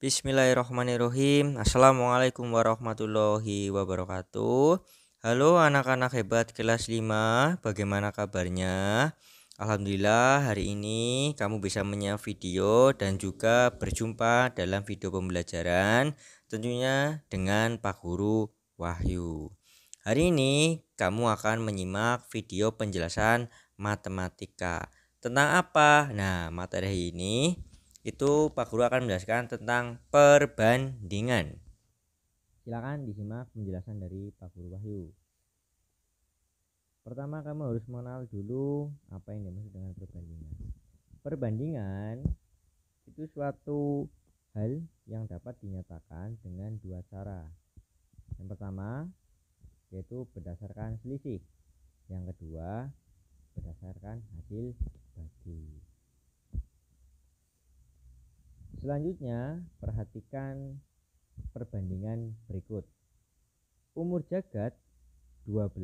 Bismillahirrahmanirrahim Assalamualaikum warahmatullahi wabarakatuh Halo anak-anak hebat kelas 5 Bagaimana kabarnya? Alhamdulillah hari ini kamu bisa menyiap video dan juga berjumpa dalam video pembelajaran Tentunya dengan Pak Guru Wahyu Hari ini kamu akan menyimak video penjelasan matematika Tentang apa? Nah materi ini itu Pak Guru akan menjelaskan tentang perbandingan. Silakan disimak penjelasan dari Pak Guru Wahyu. Pertama kamu harus mengenal dulu apa yang dimaksud dengan perbandingan. Perbandingan itu suatu hal yang dapat dinyatakan dengan dua cara. Yang pertama yaitu berdasarkan selisih. Yang kedua berdasarkan hasil bagi. Selanjutnya, perhatikan perbandingan berikut. Umur jagat 12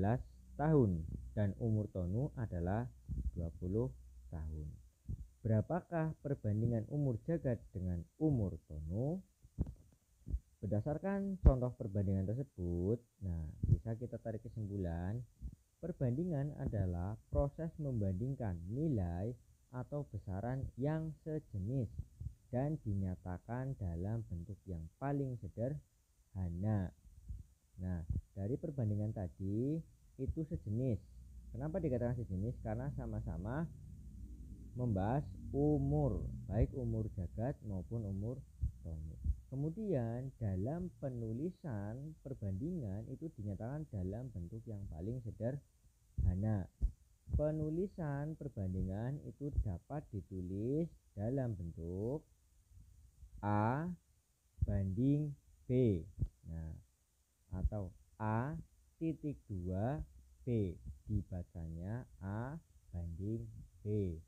tahun dan umur Tonu adalah 20 tahun. Berapakah perbandingan umur jagat dengan umur Tonu? Berdasarkan contoh perbandingan tersebut, nah bisa kita tarik kesimpulan, perbandingan adalah proses membandingkan nilai atau besaran yang sejenis dan dinyatakan dalam bentuk yang paling sederhana. Nah, dari perbandingan tadi itu sejenis. Kenapa dikatakan sejenis? Karena sama-sama membahas umur, baik umur jagat maupun umur tonit. Kemudian dalam penulisan perbandingan itu dinyatakan dalam bentuk yang paling sederhana. Penulisan perbandingan itu dapat ditulis dalam bentuk A banding B. Nah, atau A titik 2 B dibacanya A banding B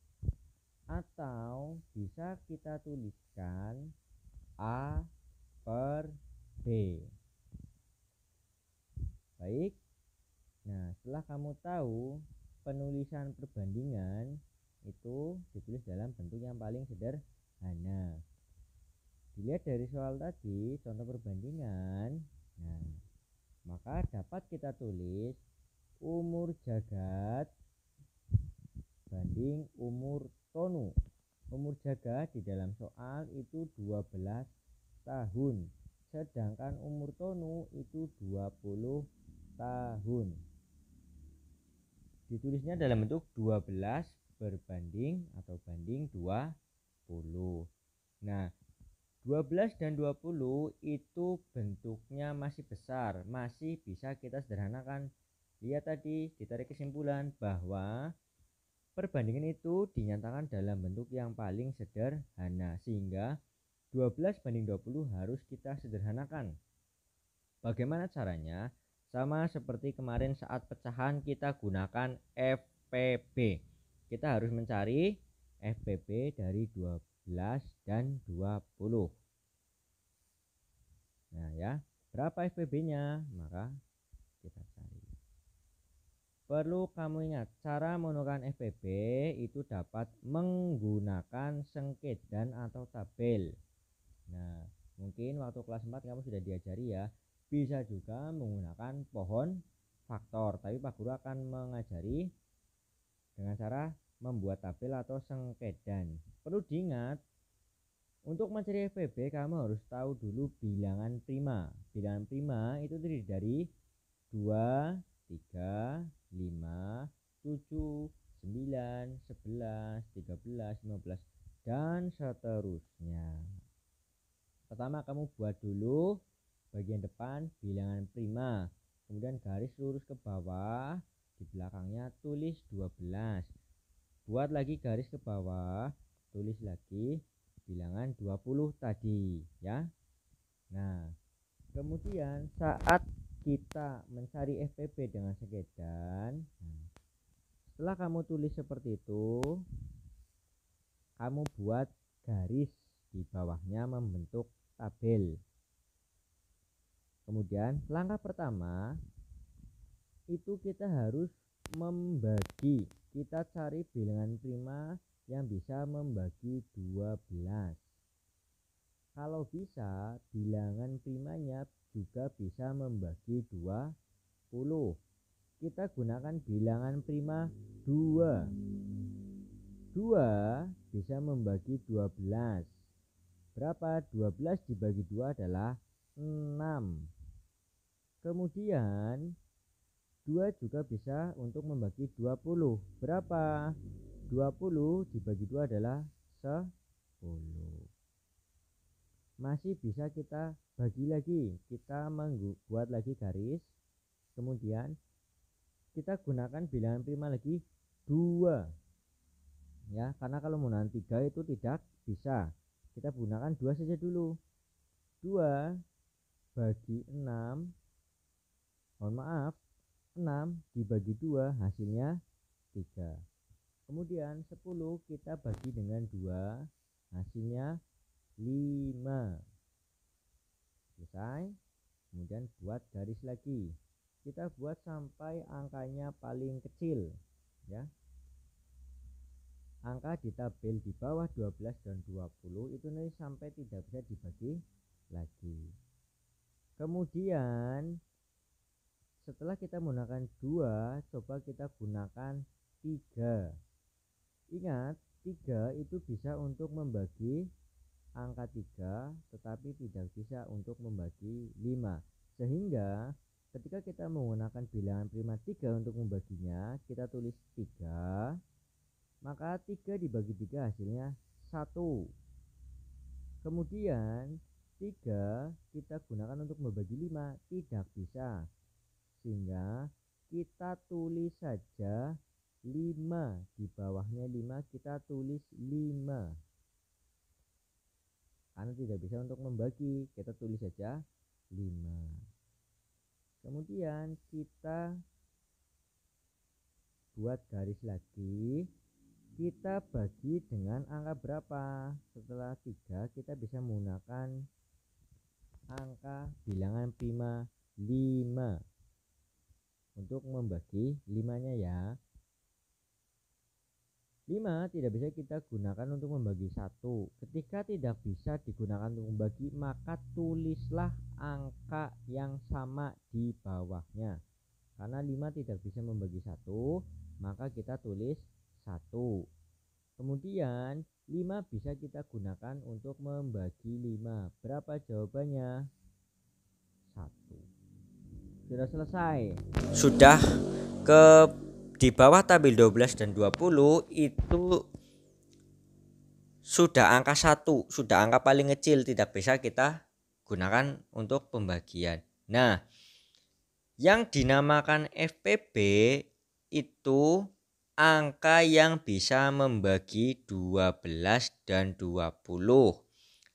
atau bisa kita tuliskan A per B baik nah setelah kamu tahu penulisan perbandingan itu ditulis dalam bentuk yang paling sederhana Dilihat dari soal tadi, contoh perbandingan. Nah, maka dapat kita tulis umur jagat banding umur tonu. Umur jagat di dalam soal itu 12 tahun, sedangkan umur tonu itu 20 tahun. Ditulisnya dalam bentuk 12 berbanding atau banding 20. Nah, 12 dan 20 itu bentuknya masih besar, masih bisa kita sederhanakan. Lihat tadi, ditarik kesimpulan bahwa perbandingan itu dinyatakan dalam bentuk yang paling sederhana sehingga 12 banding 20 harus kita sederhanakan. Bagaimana caranya? Sama seperti kemarin saat pecahan kita gunakan FPB. Kita harus mencari FPB dari 12 dan 20. Nah ya, berapa FPB-nya? Maka kita cari. Perlu kamu ingat, cara menggunakan FPB itu dapat menggunakan sengket dan atau tabel. Nah, mungkin waktu kelas 4 kamu sudah diajari ya, bisa juga menggunakan pohon faktor, tapi Pak Guru akan mengajari dengan cara membuat tabel atau sengkedan. Perlu diingat, untuk mencari FPB kamu harus tahu dulu bilangan prima. Bilangan prima itu terdiri dari 2, 3, 5, 7, 9, 11, 13, 15, dan seterusnya. Pertama kamu buat dulu bagian depan bilangan prima, kemudian garis lurus ke bawah, di belakangnya tulis 12. Buat lagi garis ke bawah, tulis lagi bilangan 20 tadi ya nah kemudian saat kita mencari FPP dengan segedan setelah kamu tulis seperti itu kamu buat garis di bawahnya membentuk tabel kemudian langkah pertama itu kita harus membagi kita cari bilangan prima yang bisa membagi 12. Kalau bisa, bilangan primanya juga bisa membagi 20. Kita gunakan bilangan prima 2. 2 bisa membagi 12. Berapa? 12 dibagi 2 adalah 6. Kemudian 2 juga bisa untuk membagi 20. Berapa? 20 dibagi 2 adalah 10 masih bisa kita bagi lagi kita membuat lagi garis kemudian kita gunakan bilangan prima lagi 2 ya karena kalau menggunakan 3 itu tidak bisa kita gunakan 2 saja dulu 2 bagi 6 mohon maaf 6 dibagi 2 hasilnya 3 kemudian 10 kita bagi dengan 2 hasilnya 5 selesai kemudian buat garis lagi kita buat sampai angkanya paling kecil ya angka di tabel di bawah 12 dan 20 itu nanti sampai tidak bisa dibagi lagi kemudian setelah kita menggunakan 2 coba kita gunakan 3 Ingat, 3 itu bisa untuk membagi angka 3 tetapi tidak bisa untuk membagi 5. Sehingga ketika kita menggunakan bilangan prima 3 untuk membaginya, kita tulis 3 maka 3 dibagi 3 hasilnya 1. Kemudian 3 kita gunakan untuk membagi 5 tidak bisa. Sehingga kita tulis saja 5 di bawahnya 5 kita tulis 5 karena tidak bisa untuk membagi kita tulis saja 5 kemudian kita buat garis lagi kita bagi dengan angka berapa setelah 3 kita bisa menggunakan angka bilangan prima 5 untuk membagi 5 nya ya 5. Tidak bisa kita gunakan untuk membagi satu. Ketika tidak bisa digunakan untuk membagi, maka tulislah angka yang sama di bawahnya. Karena 5 tidak bisa membagi satu, maka kita tulis satu. Kemudian 5 bisa kita gunakan untuk membagi 5. Berapa jawabannya? 1. Sudah selesai. Sudah ke di bawah tabel 12 dan 20 itu sudah angka satu sudah angka paling kecil tidak bisa kita gunakan untuk pembagian. Nah, yang dinamakan FPB itu angka yang bisa membagi 12 dan 20.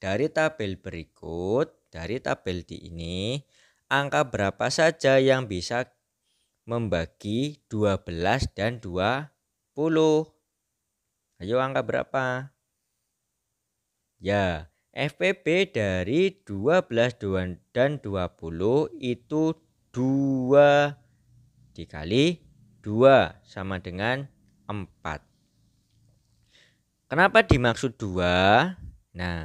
Dari tabel berikut, dari tabel di ini, angka berapa saja yang bisa membagi 12 dan 20. Ayo angka berapa? Ya, FPB dari 12 dan 20 itu 2 dikali 2 sama dengan 4. Kenapa dimaksud 2? Nah,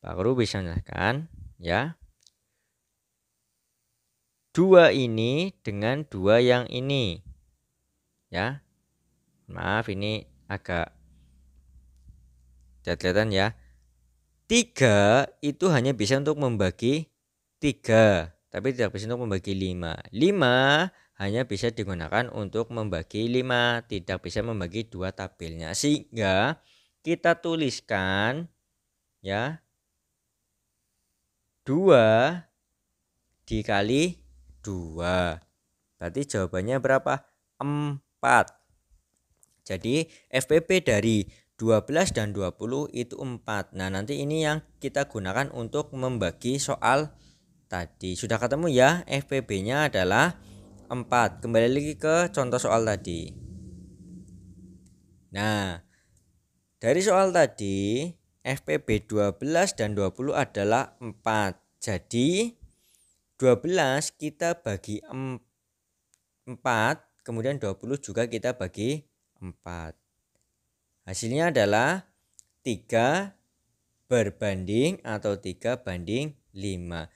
Pak Guru bisa menjelaskan ya dua ini dengan dua yang ini ya maaf ini agak catatan ya tiga itu hanya bisa untuk membagi tiga tapi tidak bisa untuk membagi lima lima hanya bisa digunakan untuk membagi lima tidak bisa membagi dua tabelnya sehingga kita tuliskan ya dua dikali 2. Berarti jawabannya berapa? 4. Jadi FPP dari 12 dan 20 itu 4. Nah, nanti ini yang kita gunakan untuk membagi soal tadi. Sudah ketemu ya? FPP nya adalah 4. Kembali lagi ke contoh soal tadi. Nah, dari soal tadi FPB 12 dan 20 adalah 4. Jadi 12 kita bagi 4, kemudian 20 juga kita bagi 4. Hasilnya adalah 3 berbanding atau 3 banding 5.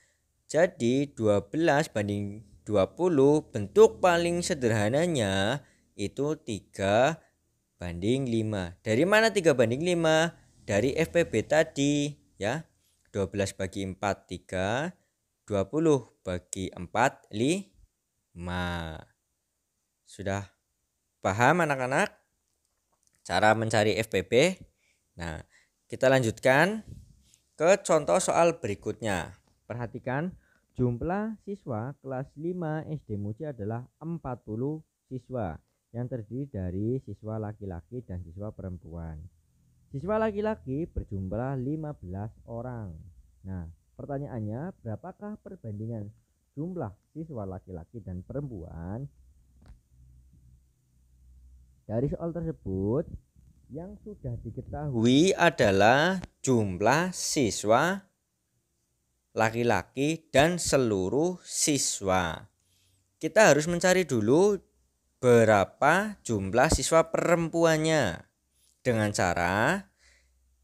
Jadi 12 banding 20 bentuk paling sederhananya itu 3 banding 5. Dari mana 3 banding 5? Dari FPB tadi ya. 12 bagi 4 3, 20 bagi 4 5. Sudah paham anak-anak cara mencari FPP? Nah, kita lanjutkan ke contoh soal berikutnya. Perhatikan jumlah siswa kelas 5 SD Muji adalah 40 siswa yang terdiri dari siswa laki-laki dan siswa perempuan. Siswa laki-laki berjumlah 15 orang. Nah, Pertanyaannya, berapakah perbandingan jumlah siswa laki-laki dan perempuan? Dari soal tersebut, yang sudah diketahui adalah jumlah siswa laki-laki dan seluruh siswa. Kita harus mencari dulu berapa jumlah siswa perempuannya. Dengan cara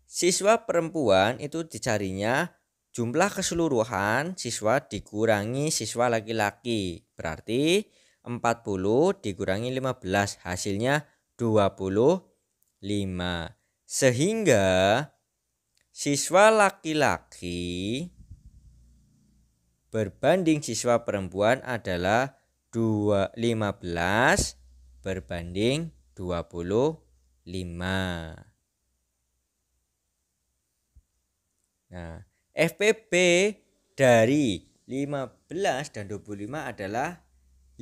siswa perempuan itu dicarinya Jumlah keseluruhan siswa dikurangi siswa laki-laki. Berarti 40 dikurangi 15 hasilnya 25. Sehingga siswa laki-laki berbanding siswa perempuan adalah 15 berbanding 25. Nah, FPB dari 15 dan 25 adalah 5.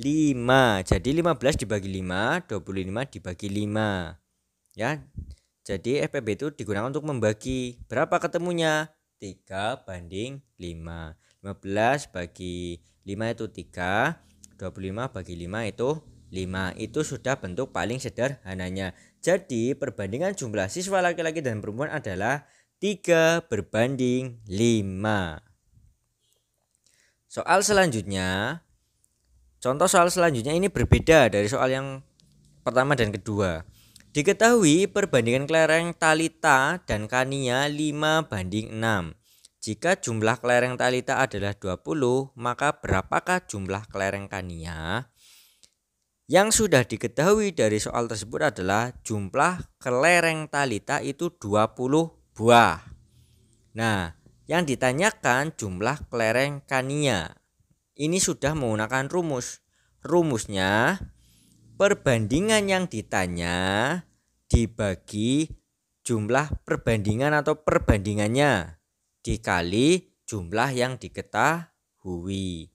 Jadi 15 dibagi 5, 25 dibagi 5. Ya. Jadi FPB itu digunakan untuk membagi. Berapa ketemunya? 3 banding 5. 15 bagi 5 itu 3, 25 bagi 5 itu 5. Itu sudah bentuk paling sederhananya. Jadi perbandingan jumlah siswa laki-laki dan perempuan adalah 3 berbanding 5. Soal selanjutnya, contoh soal selanjutnya ini berbeda dari soal yang pertama dan kedua. Diketahui perbandingan kelereng Talita dan Kania 5 banding 6. Jika jumlah kelereng Talita adalah 20, maka berapakah jumlah kelereng Kania? Yang sudah diketahui dari soal tersebut adalah jumlah kelereng Talita itu 20 buah. Nah, yang ditanyakan jumlah kelereng kania. Ini sudah menggunakan rumus. Rumusnya perbandingan yang ditanya dibagi jumlah perbandingan atau perbandingannya dikali jumlah yang diketahui.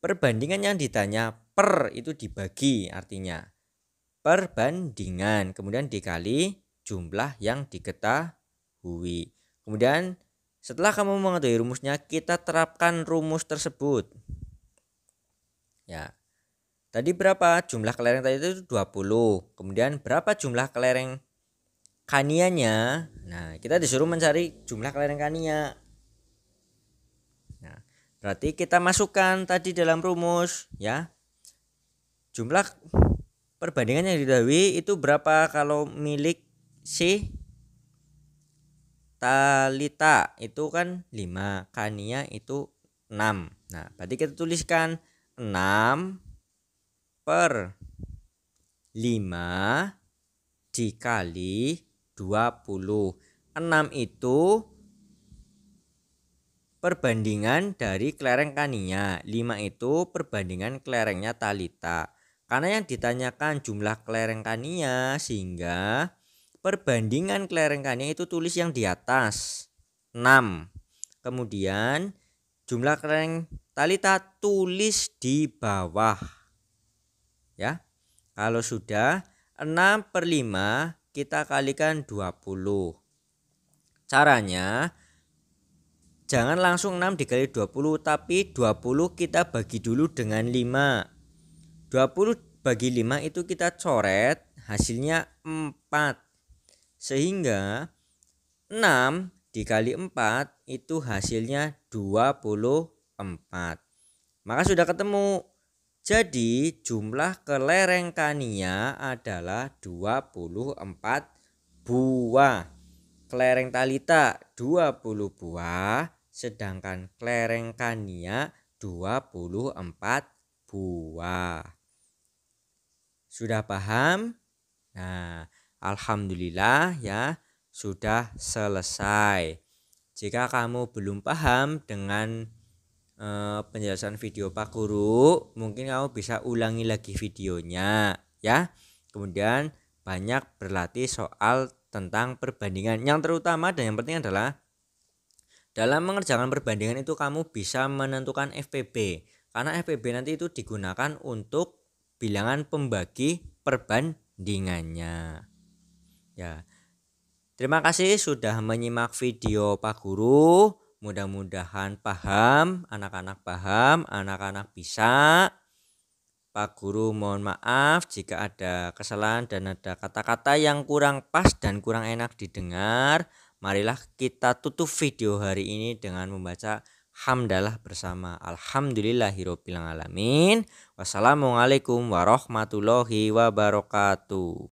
Perbandingan yang ditanya per itu dibagi artinya perbandingan kemudian dikali jumlah yang diketahui Hui. Kemudian setelah kamu mengetahui rumusnya, kita terapkan rumus tersebut. Ya. Tadi berapa jumlah kelereng tadi itu 20. Kemudian berapa jumlah kelereng kanianya? Nah, kita disuruh mencari jumlah kelereng kania. Nah, berarti kita masukkan tadi dalam rumus ya. Jumlah perbandingannya yang didahului itu berapa kalau milik C talita itu kan 5 kania itu 6 nah berarti kita tuliskan 6 per 5 dikali 20 6 itu perbandingan dari kelereng kania 5 itu perbandingan kelerengnya talita karena yang ditanyakan jumlah kelereng kania sehingga Perbandingan kelerengkannya itu tulis yang di atas 6. Kemudian jumlah kelereng talita tulis di bawah. Ya. Kalau sudah 6 per 5 kita kalikan 20. Caranya jangan langsung 6 dikali 20 tapi 20 kita bagi dulu dengan 5. 20 bagi 5 itu kita coret hasilnya 4. Sehingga 6 dikali 4 itu hasilnya 24. Maka sudah ketemu. Jadi jumlah kelereng kania adalah 24 buah. Kelereng talita 20 buah, sedangkan kelereng kania 24 buah. Sudah paham? Nah, Alhamdulillah ya sudah selesai. Jika kamu belum paham dengan e, penjelasan video Pak Guru, mungkin kamu bisa ulangi lagi videonya ya. Kemudian banyak berlatih soal tentang perbandingan. Yang terutama dan yang penting adalah dalam mengerjakan perbandingan itu kamu bisa menentukan FPB karena FPB nanti itu digunakan untuk bilangan pembagi perbandingannya. Ya. Terima kasih sudah menyimak video Pak Guru. Mudah-mudahan paham, anak-anak paham, anak-anak bisa. Pak Guru mohon maaf jika ada kesalahan dan ada kata-kata yang kurang pas dan kurang enak didengar. Marilah kita tutup video hari ini dengan membaca hamdalah bersama. Alhamdulillahirobbilalamin. Wassalamualaikum warahmatullahi wabarakatuh.